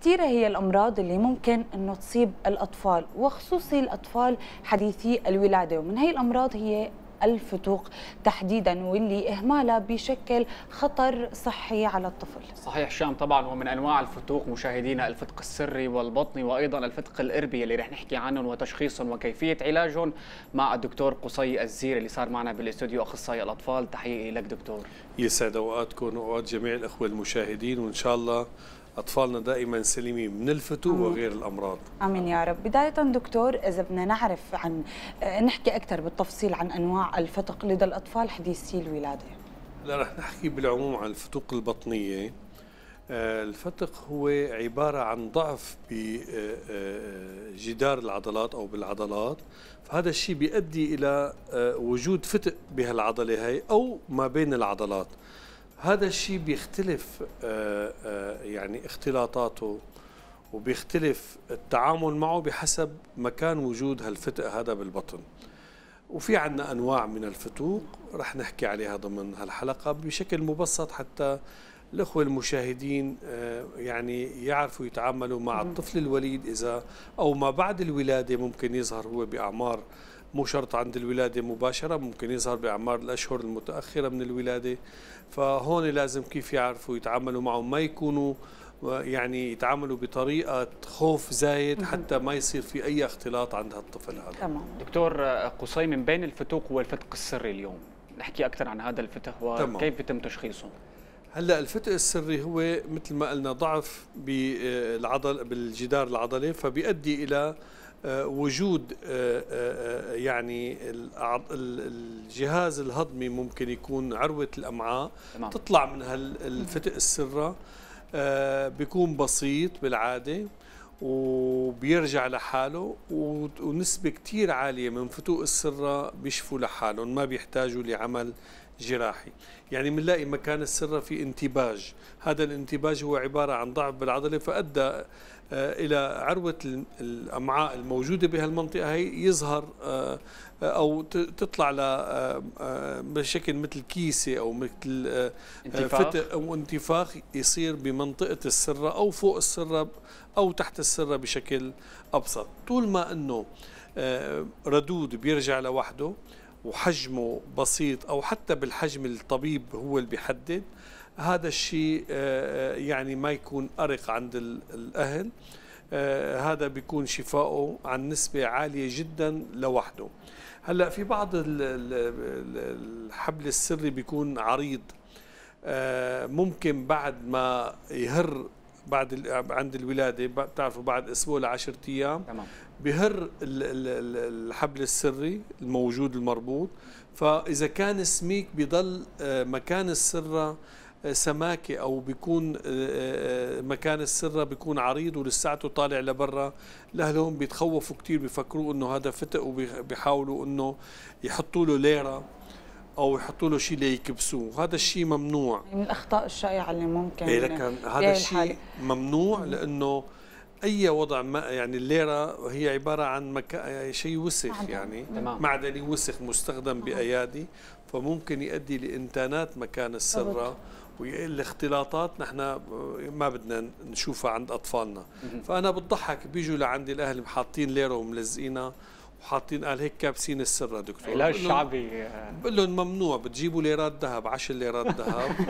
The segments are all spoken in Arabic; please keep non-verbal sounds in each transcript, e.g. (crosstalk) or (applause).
كثيرة هي الأمراض اللي ممكن أنه تصيب الأطفال وخصوصي الأطفال حديثي الولادة ومن هي الأمراض هي الفتوق تحديدا واللي اهمالها بشكل خطر صحي على الطفل. صحيح شام طبعا ومن انواع الفتوق مشاهدينا الفتق السري والبطني وايضا الفتق الاربي اللي رح نحكي عنهم وتشخيصهم وكيفيه علاجهم مع الدكتور قصي الزير اللي صار معنا بالاستوديو اخصائي الاطفال تحيه لك دكتور. يسعد اوقاتكم واوقات جميع الاخوه المشاهدين وان شاء الله أطفالنا دائما سليمين من الفتو أمين. وغير الأمراض أمين يا رب بداية دكتور إذا بدنا نعرف عن آه، نحكي أكثر بالتفصيل عن أنواع الفتق لدى الأطفال حديثي الولادة لا رح نحكي بالعموم عن الفتوق البطنية آه، الفتق هو عبارة عن ضعف بجدار آه، العضلات أو بالعضلات فهذا الشيء بيؤدي إلى وجود فتق بهالعضلة هي أو ما بين العضلات هذا الشيء بيختلف آه، آه، يعني اختلاطاته وبيختلف التعامل معه بحسب مكان وجود هالفتق هذا بالبطن وفي عنا أنواع من الفتوق رح نحكي عليها ضمن هالحلقة بشكل مبسط حتى الأخوة المشاهدين آه، يعني يعرفوا يتعاملوا مع الطفل الوليد إذا أو ما بعد الولادة ممكن يظهر هو بأعمار مو شرط عند الولادة مباشرة ممكن يظهر بأعمار الأشهر المتأخرة من الولادة فهون لازم كيف يعرفوا يتعاملوا معه ما يكونوا يعني يتعاملوا بطريقة خوف زايد حتى ما يصير في أي اختلاط عند هالطفل هذا تمام. دكتور قصي من بين الفتوق والفتق السري اليوم نحكي أكثر عن هذا الفتق وكيف يتم تشخيصه هلا الفتق السري هو مثل ما قلنا ضعف بالعضل بالجدار العضلي فبيؤدي الى آه، وجود آه، آه، يعني الجهاز الهضمي ممكن يكون عروة الأمعاء تمام. تطلع من هالفتق السرة بيكون بسيط بالعادة وبيرجع لحاله ونسبة كتير عالية من فتوق السرة بيشفوا لحالهم ما بيحتاجوا لعمل جراحي يعني بنلاقي مكان السرة في انتباج هذا الانتباج هو عبارة عن ضعف بالعضلة فأدى آه، الى عروه الامعاء الموجوده بهالمنطقه هي يظهر آه، آه، او تطلع بشكل مثل كيسه او مثل انتفاخ او انتفاخ يصير بمنطقه السره او فوق السره او تحت السره بشكل ابسط طول ما انه ردود بيرجع لوحده وحجمه بسيط أو حتى بالحجم الطبيب هو اللي بيحدد هذا الشيء آه، آه، يعني ما يكون أرق عند الأهل آه، هذا بيكون شفائه عن نسبة عالية جدا لوحده هلا في بعض الحبل السري بيكون عريض ممكن بعد ما يهر بعد عند الولاده بتعرفوا بعد اسبوع ل 10 ايام تمام بهر الحبل السري الموجود المربوط فاذا كان سميك بضل آه، مكان السره آه، سماكه او بيكون آه، مكان السره بيكون عريض ولساته طالع لبرا لاهلهم بيتخوفوا كثير بيفكروا انه هذا فتق وبيحاولوا انه يحطوا له ليره او يحطوا له شيء ليكبسوه هذا الشيء ممنوع من الاخطاء الشائعه اللي ممكن إيه، لكن هذا الشيء ممنوع لانه اي وضع ما يعني الليره هي عباره عن مكا... يعني شيء وسخ يعني تمام. معدني وسخ مستخدم بايادي فممكن يؤدي لانتانات مكان السره والاختلاطات نحن آه، ما بدنا نشوفها عند اطفالنا فانا بتضحك بيجوا لعندي الاهل حاطين ليره وملزقينها وحاطين قال هيك كابسين السر دكتور علاج شعبي بقول لهم ممنوع بتجيبوا ليرات ذهب 10 ليرات ذهب (laughs)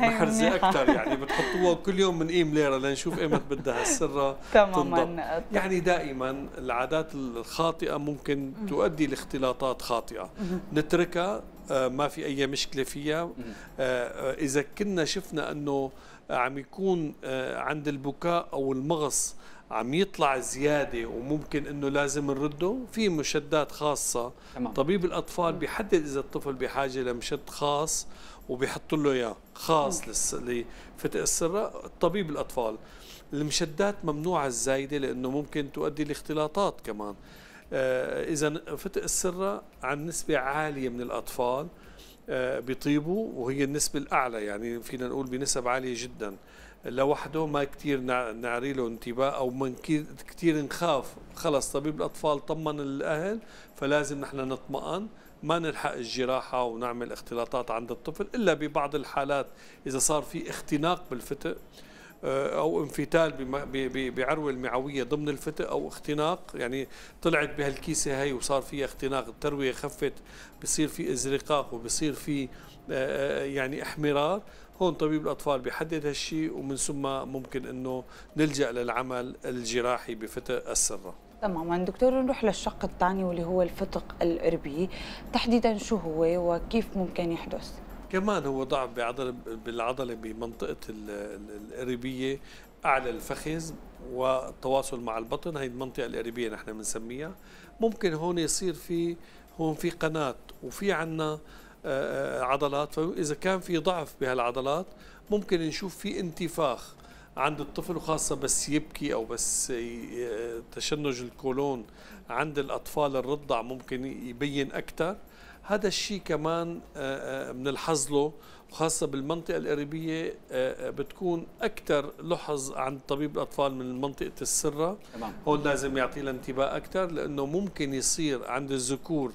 أيوة، محرزه اكثر يعني بتحطوها كل يوم بنقيم ليره لنشوف ايمت بدها السره (laughs) تماما يعني دائما العادات الخاطئه ممكن تؤدي لاختلاطات خاطئه نتركها آه، ما في اي مشكله فيها آه، آه، اذا كنا شفنا انه عم يكون عند البكاء او المغص عم يطلع زياده وممكن انه لازم نرده في مشدات خاصه تمام. طبيب الاطفال بيحدد اذا الطفل بحاجه لمشد خاص وبيحط له اياه خاص لس... لفتق السره طبيب الاطفال المشدات ممنوعه الزايده لانه ممكن تؤدي لاختلاطات كمان آه اذا فتق السره عن نسبه عاليه من الاطفال آه بيطيبوا وهي النسبه الاعلى يعني فينا نقول بنسب عاليه جدا لوحده ما كثير نعري له انتباه او من كثير نخاف خلص طبيب الاطفال طمن الاهل فلازم نحن نطمئن ما نلحق الجراحة ونعمل اختلاطات عند الطفل إلا ببعض الحالات إذا صار في اختناق بالفتق آه، او انفتال بعروه المعويه ضمن الفتق او اختناق يعني طلعت بهالكيسه هي وصار فيها اختناق الترويه خفت بصير في ازرقاق وبصير في آه، آه، يعني احمرار هون طبيب الاطفال بيحدد هالشيء ومن ثم ممكن انه نلجا للعمل الجراحي بفتق السره تماما دكتور نروح للشق الثاني واللي هو الفتق القربي تحديدا شو هو وكيف ممكن يحدث كمان هو ضعف بعضل بالعضله بمنطقه القريبيه اعلى الفخذ والتواصل مع البطن هي المنطقه القريبيه نحن بنسميها ممكن هون يصير في هون في قناه وفي عندنا آه، آه، عضلات فاذا كان في ضعف بهالعضلات ممكن نشوف في انتفاخ عند الطفل وخاصه بس يبكي او بس آه، تشنج الكولون عند الاطفال الرضع ممكن يبين اكثر هذا الشيء كمان آه، آه، بنلحظ له وخاصة بالمنطقة القريبية آه، بتكون أكثر لحظ عند طبيب الأطفال من منطقة السرة تمام هون لازم يعطي لها انتباه أكثر لأنه ممكن يصير عند الذكور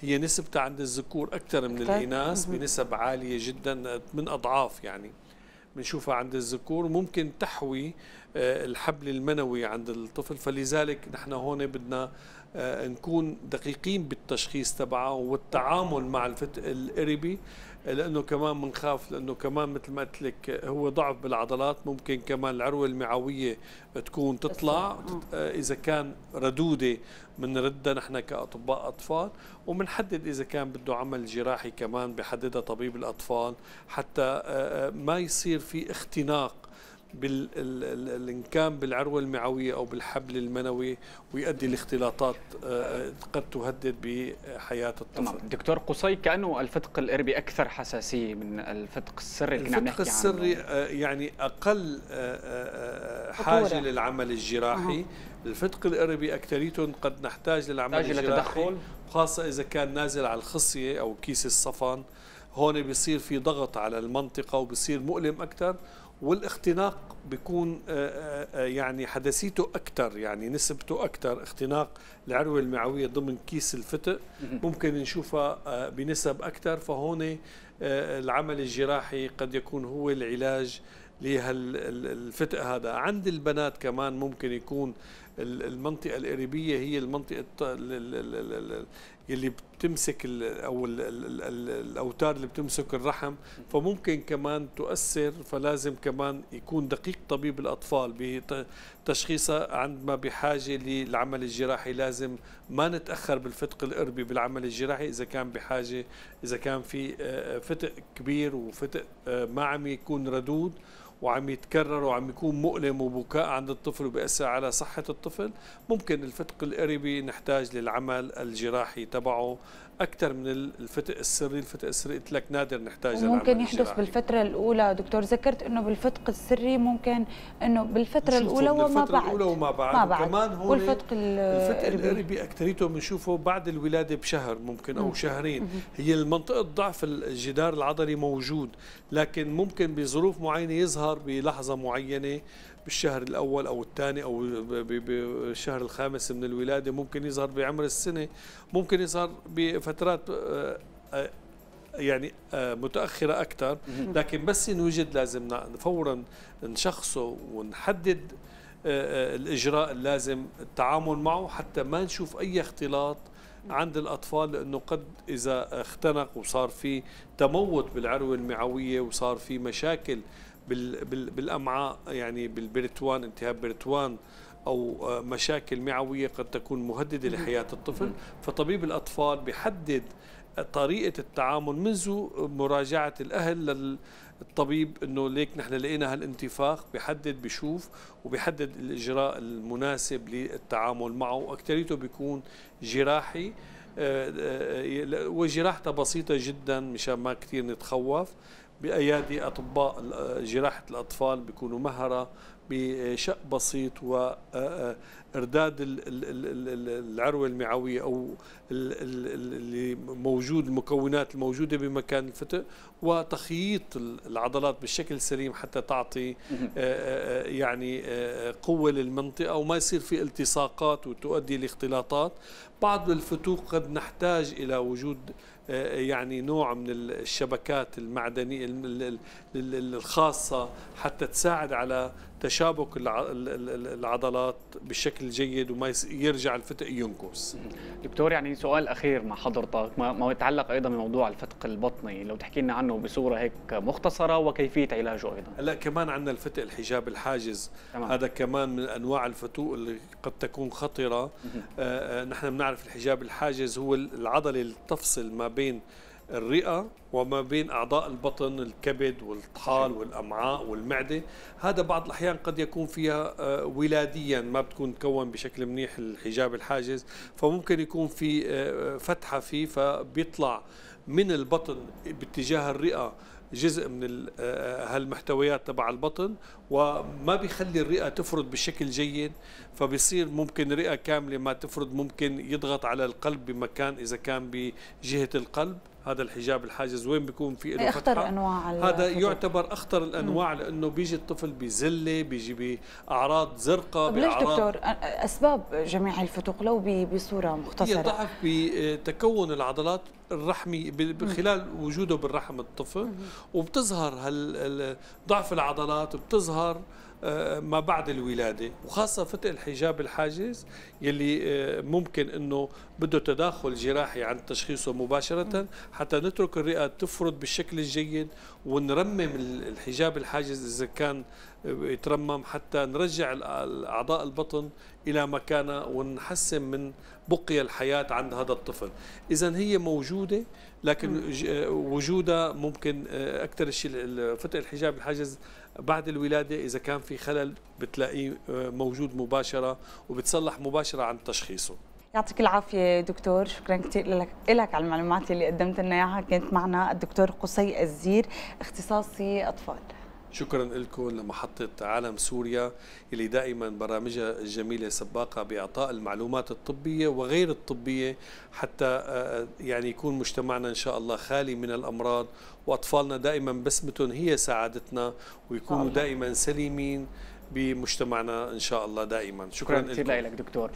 هي نسبتها عند الذكور أكثر من الإناث بنسب عالية جدا من أضعاف يعني بنشوفها عند الذكور ممكن تحوي آه، الحبل المنوي عند الطفل فلذلك نحن هون بدنا آه، نكون دقيقين بالتشخيص تبعه والتعامل مع الفتق القربي لانه كمان بنخاف لانه كمان مثل ما قلت لك هو ضعف بالعضلات ممكن كمان العروه المعويه تكون تطلع آه، اذا كان ردوده من ردة نحن كاطباء اطفال وبنحدد اذا كان بده عمل جراحي كمان بحددها طبيب الاطفال حتى آه، آه، ما يصير في اختناق ان كان بالعروه المعويه او بالحبل المنوي ويؤدي لاختلاطات آه، آه، قد تهدد بحياه الطفل. دكتور قصي كانه الفتق الاربي اكثر حساسيه من الفتق السري اللي الفتق السري آه، يعني اقل حاجه للعمل الجراحي، الفتق الاربي اكثريتهم قد نحتاج للعمل الجراحي خاصه اذا كان نازل على الخصيه او كيس الصفن هون بيصير في ضغط على المنطقه وبصير مؤلم اكثر والاختناق بيكون آه، آه، آه، يعني حدسيته اكثر يعني نسبته اكثر اختناق العروه المعويه ضمن كيس الفتق ممكن نشوفها بنسب اكثر فهون العمل الجراحي قد يكون هو العلاج لهالفتق هذا عند البنات كمان ممكن يكون المنطقه الاريبيه هي المنطقه اللي بتمسك او الاوتار اللي بتمسك الرحم فممكن كمان تؤثر فلازم كمان يكون دقيق طبيب الاطفال بتشخيصها عندما بحاجه للعمل الجراحي لازم ما نتاخر بالفتق الاربي بالعمل الجراحي اذا كان بحاجه اذا كان في آه، آه، فتق كبير وفتق آه، ما عم يكون ردود وعم يتكرر وعم يكون مؤلم وبكاء عند الطفل وبيأثر على صحة الطفل ممكن الفتق القريبي نحتاج للعمل الجراحي تبعه أكثر من الفتق السري الفتق السري قلت لك نادر نحتاج للعمل ممكن يحدث الجراحي. بالفترة الأولى دكتور ذكرت أنه بالفتق السري ممكن أنه بالفترة الأولى وما الفترة بالفترة الأولى وما بعد, ما بعد. كمان هون والفتق القريبي أكثريته بنشوفه بعد الولادة بشهر ممكن أو شهرين هي المنطقة ضعف الجدار العضلي موجود لكن ممكن بظروف معينة يظهر الدولار بلحظة معينة بالشهر الأول أو الثاني أو بالشهر الخامس من الولادة ممكن يظهر بعمر السنة ممكن يظهر بفترات آه، آه، يعني آه، متأخرة أكثر لكن بس نوجد لازم فورا نشخصه ونحدد الإجراء اللازم التعامل معه حتى ما نشوف أي اختلاط عند الأطفال لأنه قد إذا اختنق وصار في تموت بالعروة المعوية وصار في مشاكل بالامعاء يعني بالبرتوان التهاب برتوان او آه، مشاكل معويه قد تكون مهدده لحياه الطفل فطبيب الاطفال بيحدد طريقه التعامل منذ مراجعه الاهل للطبيب انه ليك نحن لقينا هالانتفاخ بيحدد بشوف وبيحدد الاجراء المناسب للتعامل معه واكثريته بيكون جراحي آه، آه، وجراحته بسيطه جدا مشان ما كثير نتخوف بايادي اطباء آه، جراحه الاطفال بيكونوا مهره بشق بسيط وارداد آه، آه، العروه المعويه او اللي موجود المكونات الموجوده بمكان الفتق وتخييط العضلات بالشكل السليم حتى تعطي يعني قوه للمنطقه وما يصير في التصاقات وتؤدي لاختلاطات بعض الفتوق قد نحتاج الى وجود آه، يعني نوع من الشبكات المعدنية الخاصة حتى تساعد على تشابك العضلات بشكل جيد وما يرجع الفتق ينكس دكتور يعني سؤال اخير مع حضرتك ما يتعلق ايضا بموضوع الفتق البطني لو تحكي لنا عنه بصوره هيك مختصره وكيفيه علاجه ايضا هلا كمان عندنا الفتق الحجاب الحاجز تمام. هذا كمان من انواع الفتوق اللي قد تكون خطره آه،, آه نحن بنعرف الحجاب الحاجز هو العضله اللي تفصل ما بين الرئة وما بين أعضاء البطن الكبد والطحال والأمعاء والمعدة هذا بعض الأحيان قد يكون فيها آه، ولاديا ما بتكون تكون بشكل منيح الحجاب الحاجز فممكن يكون في آه، فتحة فيه فبيطلع من البطن باتجاه الرئة جزء من آه، هالمحتويات تبع البطن وما بيخلي الرئه تفرد بشكل جيد فبصير ممكن رئه كامله ما تفرد ممكن يضغط على القلب بمكان اذا كان بجهه القلب هذا الحجاب الحاجز وين بيكون في له اخطر إيه، فتحة. انواع هذا يعتبر اخطر الانواع مم. لانه بيجي الطفل بزله بيجي باعراض زرقاء ليش دكتور اسباب جميع الفتوق لو بصوره مختصره هي ضعف بتكون العضلات الرحمي خلال وجوده بالرحم الطفل وبتظهر ضعف العضلات بتظهر آه، ما بعد الولادة وخاصة فتق الحجاب الحاجز يلي آه، ممكن أنه بده تداخل جراحي عند تشخيصه مباشرة حتى نترك الرئة تفرد بالشكل الجيد ونرمم الحجاب الحاجز إذا كان يترمم حتى نرجع اعضاء البطن الى مكانها ونحسن من بقي الحياه عند هذا الطفل اذا هي موجوده لكن وجودها ممكن آه، اكثر شيء فتح الحجاب الحاجز بعد الولاده اذا كان في خلل بتلاقيه آه، موجود مباشره وبتصلح مباشره عن تشخيصه يعطيك العافية دكتور شكرا كثير لك لك على المعلومات اللي قدمت لنا إياها كانت معنا الدكتور قصي الزير اختصاصي أطفال شكرا لكم لمحطة عالم سوريا اللي دائما برامجها الجميلة سباقة بإعطاء المعلومات الطبية وغير الطبية حتى آه، آه، يعني يكون مجتمعنا إن شاء الله خالي من الأمراض وأطفالنا دائما بسمتهم هي سعادتنا ويكونوا دائما سليمين بمجتمعنا إن شاء الله دائما شكرا, شكرا لكم لك دكتور